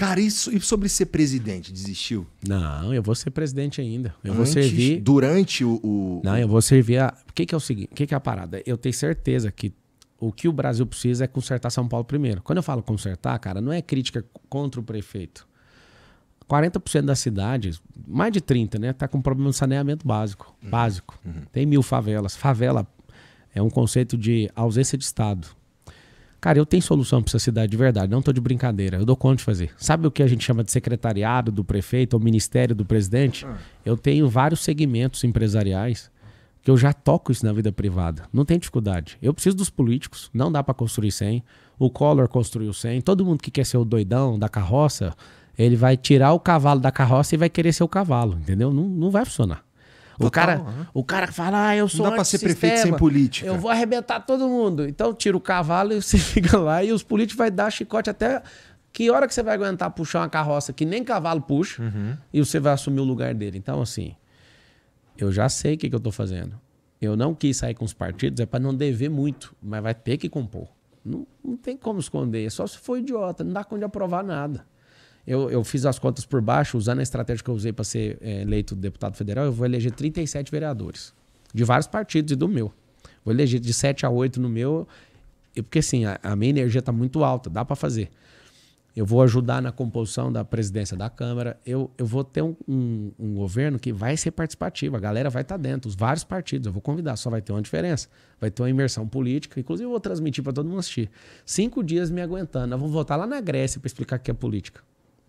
Cara, isso e sobre ser presidente, desistiu? Não, eu vou ser presidente ainda. Eu Antes, vou servir. Durante o, o, Não, eu vou servir a. O que, que é o seguinte? O que, que é a parada? Eu tenho certeza que o que o Brasil precisa é consertar São Paulo primeiro. Quando eu falo consertar, cara, não é crítica contra o prefeito. 40% das cidades, mais de 30, né, tá com problema de saneamento básico, uhum. básico. Uhum. Tem mil favelas. Favela é um conceito de ausência de Estado. Cara, eu tenho solução para essa cidade de verdade, não estou de brincadeira, eu dou conta de fazer. Sabe o que a gente chama de secretariado do prefeito ou ministério do presidente? Ah. Eu tenho vários segmentos empresariais que eu já toco isso na vida privada. Não tem dificuldade. Eu preciso dos políticos, não dá para construir sem. O Collor construiu sem. Todo mundo que quer ser o doidão da carroça, ele vai tirar o cavalo da carroça e vai querer ser o cavalo, entendeu? Não, não vai funcionar. O cara, tal, o cara fala, ah, eu sou Não dá pra ser prefeito sem política. Eu vou arrebentar todo mundo. Então tira o cavalo e você fica lá e os políticos vai dar chicote até que hora que você vai aguentar puxar uma carroça que nem cavalo puxa uhum. e você vai assumir o lugar dele? Então, assim, eu já sei o que, que, eu tô fazendo. Eu não quis sair com os partidos, é para não dever muito, mas vai ter que compor. Não, não tem como esconder, é só se for idiota, não dá conta de aprovar nada. Eu, eu fiz as contas por baixo, usando a estratégia que eu usei para ser é, eleito deputado federal, eu vou eleger 37 vereadores. De vários partidos e do meu. Vou eleger de 7 a 8 no meu, porque assim, a, a minha energia está muito alta, dá para fazer. Eu vou ajudar na composição da presidência da Câmara. Eu, eu vou ter um, um, um governo que vai ser participativo. A galera vai estar tá dentro, os vários partidos. Eu vou convidar, só vai ter uma diferença. Vai ter uma imersão política. Inclusive, eu vou transmitir para todo mundo assistir. Cinco dias me aguentando. Nós vamos voltar lá na Grécia para explicar o que é política.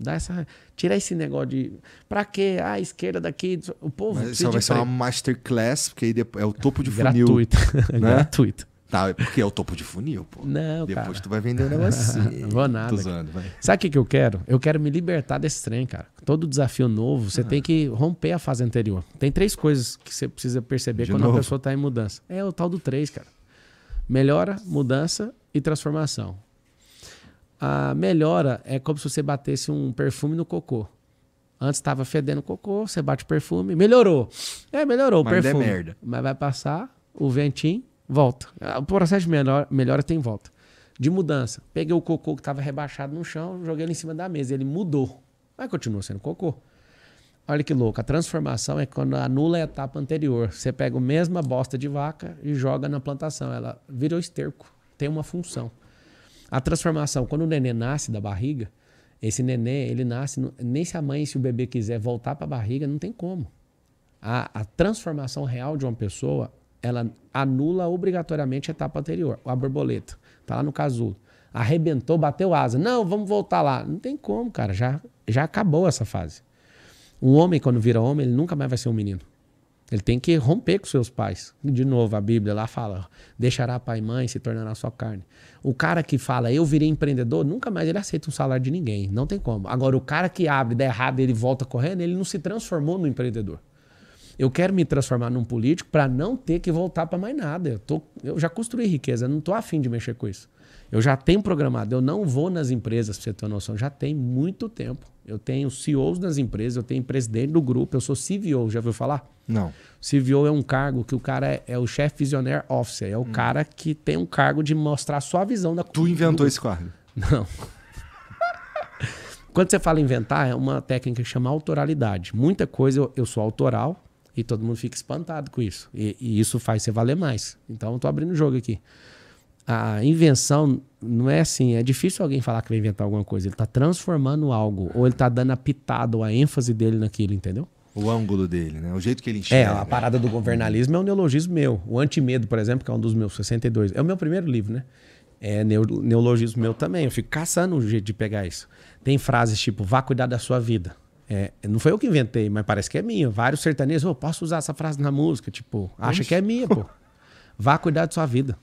Dá essa, tirar esse negócio de. Pra quê? Ah, esquerda daqui. O povo. Mas isso vai ser uma masterclass, porque aí é o topo de funil. Gratuito. Né? Gratuito. Tá, porque é o topo de funil, pô. Não, Depois cara. tu vai vender um negocinho. Não vou nada. Usando, Sabe o que, que eu quero? Eu quero me libertar desse trem, cara. Todo desafio novo, você ah. tem que romper a fase anterior. Tem três coisas que você precisa perceber de quando novo. a pessoa tá em mudança. É o tal do três, cara. Melhora, mudança e transformação a melhora é como se você batesse um perfume no cocô. Antes estava fedendo cocô, você bate o perfume, melhorou. É, melhorou Mas o é perfume. É merda. Mas vai passar, o ventinho, volta. É, o processo de melhora, melhora tem volta. De mudança. Peguei o cocô que estava rebaixado no chão, joguei ele em cima da mesa. Ele mudou. Mas continua sendo cocô. Olha que louco. A transformação é quando anula a etapa anterior. Você pega a mesma bosta de vaca e joga na plantação. Ela virou esterco. Tem uma função. A transformação, quando o neném nasce da barriga, esse neném, ele nasce, nem se a mãe, se o bebê quiser voltar para a barriga, não tem como. A, a, transformação real de uma pessoa, ela anula obrigatoriamente a etapa anterior. A borboleta, tá lá no casulo. Arrebentou, bateu asa. Não, vamos voltar lá. Não tem como, cara. Já, já acabou essa fase. Um homem, quando vira homem, ele nunca mais vai ser um menino. Ele tem que romper com seus pais. De novo, a Bíblia lá fala: deixará pai e mãe, se tornará sua carne. O cara que fala, eu virei empreendedor, nunca mais ele aceita um salário de ninguém. Não tem como. Agora, o cara que abre, dá errado, ele volta correndo, ele não se transformou no empreendedor. Eu quero me transformar num político para não ter que voltar para mais nada. Eu, tô, eu já construí riqueza, não estou afim de mexer com isso. Eu já tenho programado, eu não vou nas empresas, para você ter uma noção, já tem muito tempo. Eu tenho CEOs nas empresas, eu tenho presidente do grupo, eu sou CVO, já ouviu falar? Não. CVO é um cargo que o cara é, é o chefe visionaire officer, é o hum. cara que tem um cargo de mostrar só a visão da Tu inventou do... esse cargo? Não. Quando você fala inventar, é uma técnica que chama autoralidade. Muita coisa eu, eu sou autoral, e todo mundo fica espantado com isso. E, e isso faz você valer mais. Então, eu tô abrindo o jogo aqui. A invenção não é assim. É difícil alguém falar que vai inventar alguma coisa. Ele está transformando algo. Ou ele está dando a pitada ou a ênfase dele naquilo, entendeu? O ângulo dele, né? O jeito que ele é, enxerga. É, a parada do governalismo é um neologismo meu. O Antimedo, por exemplo, que é um dos meus 62. É o meu primeiro livro, né? É neologismo meu também. Eu fico caçando um jeito de pegar isso. Tem frases tipo, vá cuidar da sua vida. É, não foi eu que inventei, mas parece que é minha. Vários sertanejos, eu oh, posso usar essa frase na música? Tipo, acha que é minha, pô. Vá cuidar de sua vida.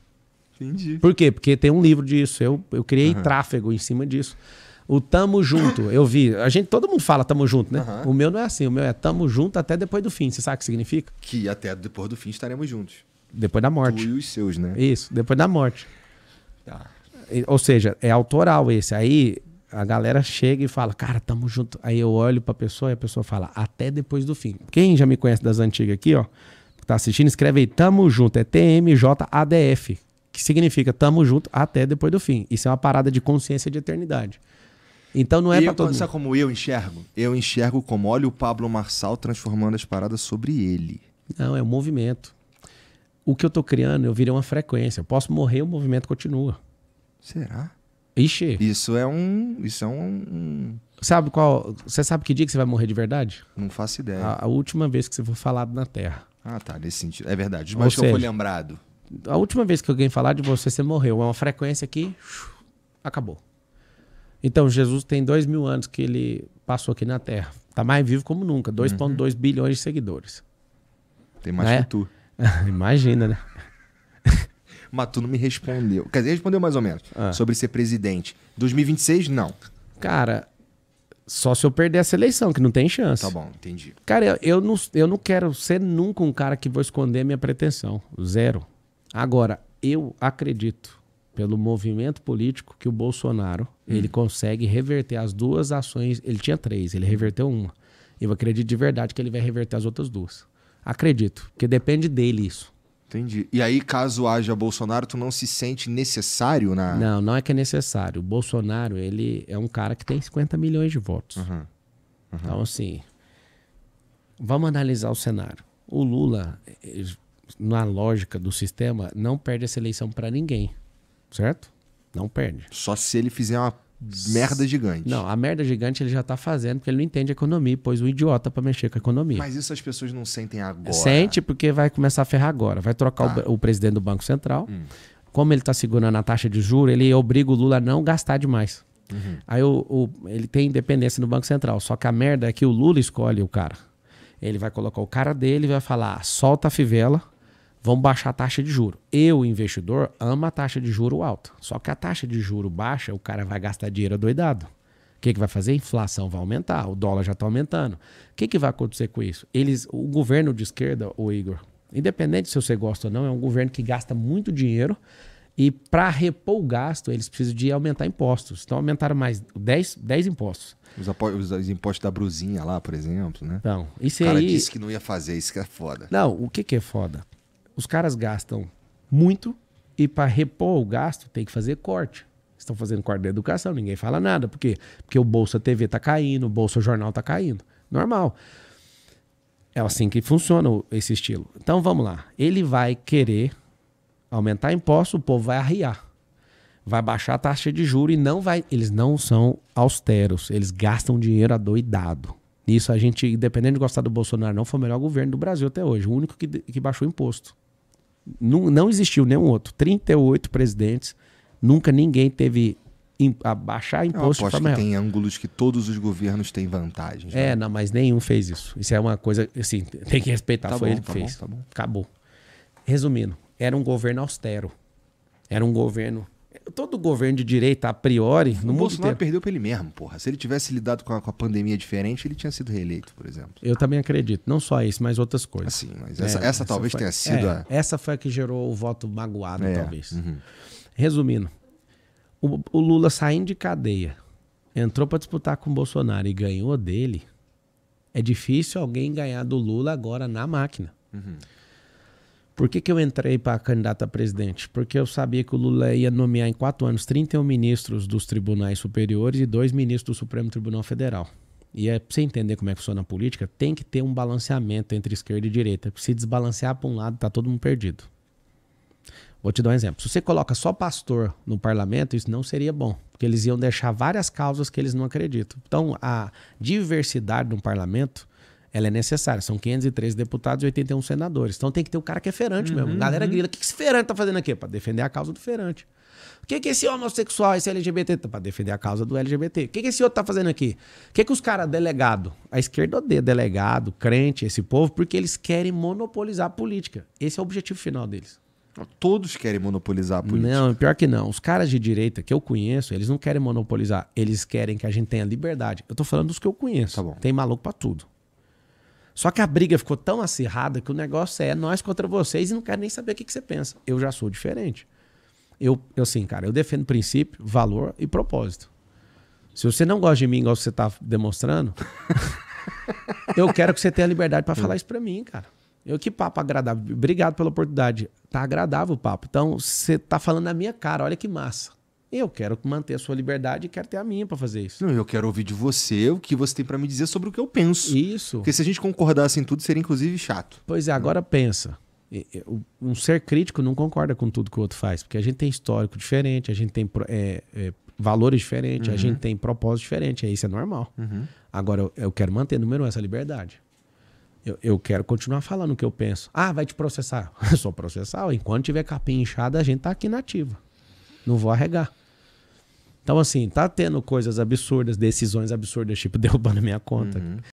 Entendi. Por quê? Porque tem um livro disso. Eu, eu criei uhum. tráfego em cima disso. O tamo junto, eu vi. A gente, todo mundo fala tamo junto, né? Uhum. O meu não é assim, o meu é tamo junto até depois do fim. Você sabe o que significa? Que até depois do fim estaremos juntos. Depois da morte. Tu e os seus, né? Isso, depois da morte. Tá. Ou seja, é autoral esse. Aí a galera chega e fala, cara, tamo junto. Aí eu olho pra pessoa e a pessoa fala, até depois do fim. Quem já me conhece das antigas aqui, ó, que tá assistindo, escreve aí, tamo junto, é TMJADF, que significa tamo junto até depois do fim. Isso é uma parada de consciência de eternidade. Então não é pra todo mundo. como eu enxergo? Eu enxergo como olha o Pablo Marçal transformando as paradas sobre ele. Não, é um movimento. O que eu tô criando, eu virei uma frequência. Eu posso morrer, o movimento continua. Será? Ixi. Isso é um. Isso é um. Sabe qual. Você sabe que dia que você vai morrer de verdade? Não faço ideia. A, a última vez que você for falado na Terra. Ah, tá, nesse sentido. É verdade. Mas que seja, eu for lembrado. A última vez que alguém falar de você, você morreu. É uma frequência que. Acabou. Então, Jesus tem dois mil anos que ele passou aqui na Terra. Tá mais vivo como nunca. 2,2 uhum. bilhões de seguidores. Tem mais né? que tu. Imagina, né? mas tu não me respondeu. Quer dizer, respondeu mais ou menos ah. sobre ser presidente. 2026, não. Cara, só se eu perder essa eleição, que não tem chance. Tá bom, entendi. Cara, eu, não, eu não quero ser nunca um cara que vou esconder minha pretensão. Zero. Agora, eu acredito, pelo movimento político, que o Bolsonaro hum. ele consegue reverter as duas ações. Ele tinha três, ele reverteu uma. Eu acredito de verdade que ele vai reverter as outras duas. Acredito, porque depende dele isso. Entendi. E aí, caso haja Bolsonaro, tu não se sente necessário na. Não, não é que é necessário. O Bolsonaro, ele é um cara que tem 50 milhões de votos. Uhum. Uhum. Então, assim. Vamos analisar o cenário. O Lula, eh, na lógica do sistema, não perde essa eleição para ninguém. Certo? Não perde. Só se ele fizer uma merda gigante. Não, a merda gigante ele já tá fazendo porque ele não entende economia, pois o idiota para mexer com a economia. Mas isso as pessoas não sentem agora. Sente porque vai começar a ferrar agora. Vai trocar tá. o, o, presidente do Banco Central. Hum. Como ele tá segurando a taxa de juro, ele obriga o Lula a não gastar demais. Uhum. Aí o, o, ele tem independência no Banco Central. Só que a merda é que o Lula escolhe o cara. Ele vai colocar o cara dele e vai falar: ah, solta a fivela Vamos baixar a taxa de juro. Eu, investidor, ama a taxa de juro alta. Só que a taxa de juro baixa, o cara vai gastar dinheiro doidado. O que, que vai fazer? A inflação vai aumentar, o dólar já está aumentando. O que, que vai acontecer com isso? Eles, o governo de esquerda, o Igor, independente se você gosta ou não, é um governo que gasta muito dinheiro e para repor o gasto, eles precisam de aumentar impostos. Então aumentaram mais 10, 10 impostos. Os, os impostos da brusinha lá, por exemplo, né? Então, isso o cara aí... disse que não ia fazer, isso que é foda. Não, o que, que é foda? Os caras gastam muito e para repor o gasto tem que fazer corte. Estão fazendo corte da educação, ninguém fala nada. Por quê? Porque o Bolsa TV tá caindo, o Bolsa Jornal tá caindo. Normal. É assim que funciona esse estilo. Então vamos lá. Ele vai querer aumentar imposto, o povo vai arriar. Vai baixar a taxa de juro e não vai. Eles não são austeros, eles gastam dinheiro adoidado. Isso a gente, independente de gostar do Bolsonaro, não foi o melhor governo do Brasil até hoje. O único que, que baixou imposto. Não, não existiu nenhum outro. 38 presidentes, nunca ninguém teve im, baixar imposto Eu aposto que tem ângulos que todos os governos têm vantagens. É, né? É, não, mas nenhum fez isso. Isso é uma coisa, assim, tem que respeitar. Tá Foi bom, ele que tá fez. Bom, tá bom. Acabou. Resumindo, era um governo austero. Era um governo todo governo de direita, a priori, no o mundo Bolsonaro perdeu pra ele mesmo, porra. Se ele tivesse lidado com a, com a, pandemia diferente, ele tinha sido reeleito, por exemplo. Eu também acredito. Não só isso, mas outras coisas. Assim, mas essa, é, essa, essa talvez foi, tenha sido é, a... Essa foi a que gerou o voto magoado, é, talvez. Uhum. Resumindo, o, o Lula saindo de cadeia, entrou para disputar com o Bolsonaro e ganhou dele, é difícil alguém ganhar do Lula agora na máquina. Uhum. Por que, que eu entrei para candidato a presidente? Porque eu sabia que o Lula ia nomear em quatro anos 31 ministros dos tribunais superiores e dois ministros do Supremo Tribunal Federal. E é para você entender como é que funciona a política, tem que ter um balanceamento entre esquerda e direita. Se desbalancear para um lado, tá todo mundo perdido. Vou te dar um exemplo. Se você coloca só pastor no parlamento, isso não seria bom, porque eles iam deixar várias causas que eles não acreditam. Então, a diversidade no parlamento ela é necessária. São 513 deputados e 81 senadores. Então tem que ter o cara que é ferante uhum. mesmo. Galera uhum. grita: o que, que esse ferante tá fazendo aqui? Para defender a causa do ferante. O que, que esse homossexual, esse LGBT, tá para defender a causa do LGBT? O que, que esse outro tá fazendo aqui? O que, que os caras, delegado, a esquerda odeia delegado, crente, esse povo, porque eles querem monopolizar a política. Esse é o objetivo final deles. Todos querem monopolizar a política. Não, pior que não. Os caras de direita que eu conheço, eles não querem monopolizar. Eles querem que a gente tenha liberdade. Eu tô falando dos que eu conheço. Tá bom. Tem maluco pra tudo. Só que a briga ficou tão acirrada que o negócio é nós contra vocês e não quero nem saber o que, que você pensa. Eu já sou diferente. Eu, eu, assim, cara, eu defendo princípio, valor e propósito. Se você não gosta de mim igual você tá demonstrando, eu quero que você tenha liberdade para falar isso para mim, cara. Eu, que papo agradável. Obrigado pela oportunidade. Tá agradável o papo. Então, você tá falando na minha cara. Olha que massa. Eu quero manter a sua liberdade e quero ter a minha para fazer isso. Não, eu quero ouvir de você o que você tem para me dizer sobre o que eu penso. Isso. Porque se a gente concordasse em tudo, seria inclusive chato. Pois é, agora não. pensa. Um ser crítico não concorda com tudo que o outro faz, porque a gente tem histórico diferente, a gente tem é, é, valores diferentes, uhum. a gente tem propósito diferente, isso é normal. Uhum. Agora, eu, quero manter, número um, essa liberdade. Eu, eu, quero continuar falando o que eu penso. Ah, vai te processar. É só processar. Enquanto tiver capim inchado a gente tá aqui na ativa. Não vou arregar. Então, assim, tá tendo coisas absurdas, decisões absurdas, tipo derrubando minha conta. Uhum.